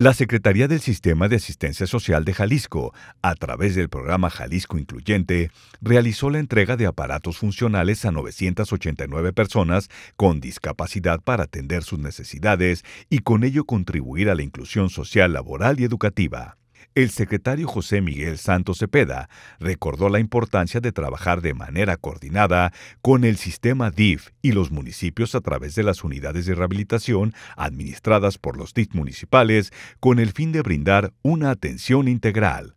La Secretaría del Sistema de Asistencia Social de Jalisco, a través del programa Jalisco Incluyente, realizó la entrega de aparatos funcionales a 989 personas con discapacidad para atender sus necesidades y con ello contribuir a la inclusión social, laboral y educativa. El secretario José Miguel Santos Cepeda recordó la importancia de trabajar de manera coordinada con el sistema DIF y los municipios a través de las unidades de rehabilitación administradas por los DIF municipales con el fin de brindar una atención integral.